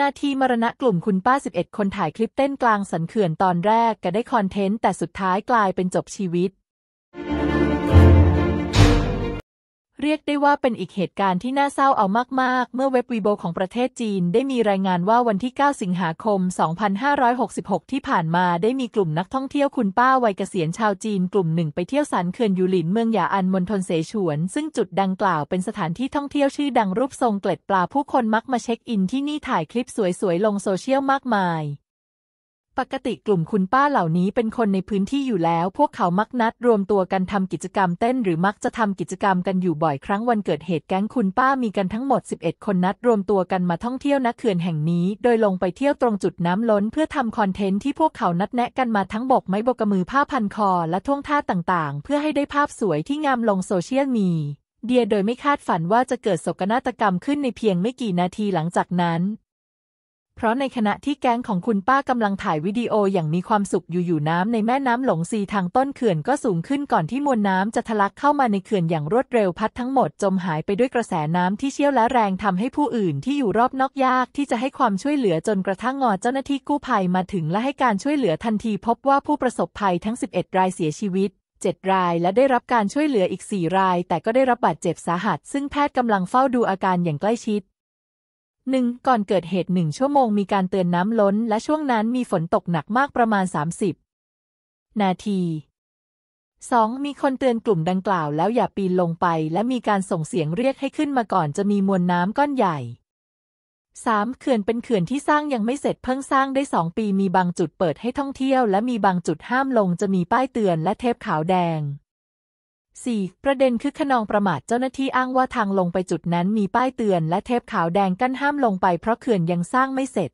นาทีมรณะกลุ่มคุณป้า11คนถ่ายคลิปเต้นกลางสันเขื่อนตอนแรกก็ได้คอนเทนต์แต่สุดท้ายกลายเป็นจบชีวิตเรียกได้ว่าเป็นอีกเหตุการณ์ที่น่าเศร้าเอามากๆ เมื่อเว็บวีโบของประเทศจีนได้มีรายงานว่าวันที่ 9 สิงหาคม 2566 ที่ผ่านมาได้มีกลุ่มนักท่องเที่ยวคุณป้าวัยเกษียณชาวจีนกลุ่มหนึ่งไปเที่ยวสันเขื่อนยูหลินเมืองหยาอันมณฑลเสฉวน ซึ่งจุดดังกล่าวเป็นสถานที่ท่องเที่ยวชื่อดังรูปทรงเกล็ดปลาผู้คนมักมาเช็คอิน ที่นี่ถ่ายคลิปสวยๆลงโซเชียลมากมายปกติกลุ่มคุณป้าเหล่านี้เป็นคนในพื้นที่อยู่แล้ว พวกเขามักนัด รวมตัวกันทำกิจกรรมเต้น หรือมักจะทำกิจกรรมกันอยู่บ่อยครั้งวันเกิดเหตุแก๊งคุณป้ามีกันทั้งหมด 11 คนนัดรวมตัวกันมาท่องเที่ยวนักเขื่อนแห่งนี้ โดยลงไปเที่ยวตรงจุดน้ำล้น เพื่อทำคอนเทนต์ที่พวกเขานัดแนะกันมาทั้งบกไม้บกมือผ้าพันคอ และท่วงท่าต่างๆ เพื่อให้ได้ภาพสวยที่งามลงโซเชียลมี เดียโดยไม่คาดฝันว่าจะเกิดโศกนาฏกรรมขึ้นในเพียงไม่กี่นาทีหลังจากนั้นเพราะในขณะที่แก๊งของคุณป้ากำลังถ่ายวิดีโออย่างมีความสุขอยู่ๆน้ำในแม่น้ำหลงซีทางต้นเขื่อนก็สูงขึ้นก่อนที่มวลน้ำจะทะลักเข้ามาในเขื่อนอย่างรวดเร็วพัดทั้งหมดจมหายไปด้วยกระแสน้ำที่เชี่ยวและแรงทำให้ผู้อื่นที่อยู่รอบนอกยากที่จะให้ความช่วยเหลือจนกระทั่งงอเจ้าหน้าที่กู้ภัยมาถึงและให้การช่วยเหลือทันทีพบว่าผู้ประสบภัยทั้ง 11 รายเสียชีวิต 7 รายและได้รับการช่วยเหลืออีก 4 รายแต่ก็ได้รับบาดเจ็บสาหัสซึ่งแพทย์กำลังเฝ้าดูอาการอย่างใกล้ชิดหนึ่งก่อนเกิดเหตุหนึ่งชั่วโมงมีการเตือนน้ำล้น และช่วงนั้นมีฝนตกหนักมากประมาณ 30 นาที 2. มีคนเตือนกลุ่มดังกล่าวแล้วอย่าปีนลงไป และมีการส่งเสียงเรียกให้ขึ้นมาก่อนจะมีมวลน้ำก้อนใหญ่ 3. เขื่อนเป็นเขื่อนที่สร้างยังไม่เสร็จเพิ่งสร้างได้ 2 ปีมีบางจุดเปิดให้ท่องเที่ยวและมีบางจุดห้ามลงจะมีป้ายเตือน และเทปขาวแดง 4. ประเด็นคือขนองประมาทเจ้าหน้าที่อ้างว่าทางลงไปจุดนั้นมีป้ายเตือนและเทปขาวแดงกั้นห้ามลงไปเพราะเขื่อนยังสร้างไม่เสร็จ